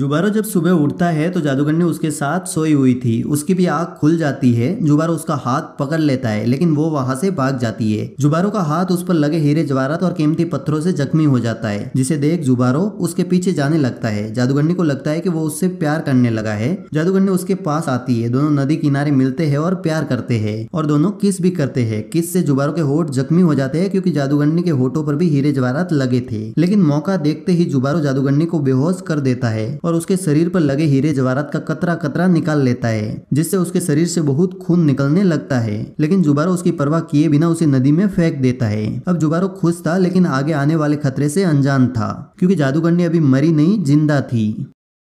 जुबारो जब सुबह उठता है तो ने उसके साथ सोई हुई थी उसकी भी आँख खुल जाती है जुबारो उसका हाथ पकड़ लेता है लेकिन वो वहां से भाग जाती है जुबारो का हाथ उस पर लगे हीरे जवाहरात और कीमती पत्थरों से जख्मी हो जाता है जिसे देख जुबारो उसके पीछे जाने लगता है जादूगरनी को लगता है की वो उससे प्यार करने लगा है जादूगरनी उसके पास आती है दोनों नदी किनारे मिलते हैं और प्यार करते हैं और दोनों किस भी करते हैं किस से जुबारो के होठ जख्मी हो जाते हैं क्योंकि जादूगरनी के होठों पर भी हीरे जवाहरात लगे थे लेकिन मौका देखते ही जुबारो जादूगरनी को बेहोश कर देता है और उसके शरीर पर लगे हीरे जवाहरात का कतरा कतरा निकाल लेता है जिससे उसके शरीर से बहुत खून निकलने लगता है लेकिन जुबारो उसकी परवाह किए बिना उसे नदी में फेंक देता है अब जुबारो खुश था लेकिन आगे आने वाले खतरे से अनजान था क्योंकि जादूगर ने अभी मरी नहीं जिंदा थी